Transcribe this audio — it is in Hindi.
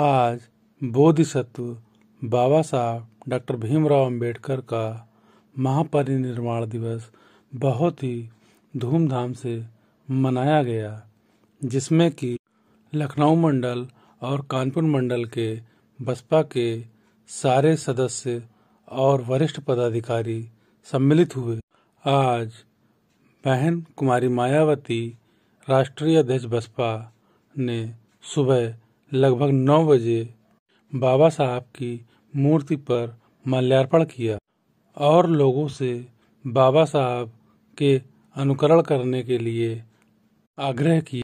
आज बोधिसत्व बाबा साहब डॉक्टर भीमराव अंबेडकर का महापरिनिर्वाण दिवस बहुत ही धूमधाम से मनाया गया जिसमें कि लखनऊ मंडल और कानपुर मंडल के बसपा के सारे सदस्य और वरिष्ठ पदाधिकारी सम्मिलित हुए आज बहन कुमारी मायावती राष्ट्रीय अध्यक्ष बसपा ने सुबह लगभग नौ बजे बाबा साहब की मूर्ति पर माल्यार्पण किया और लोगों से बाबा साहब के अनुकरण करने के लिए आग्रह किया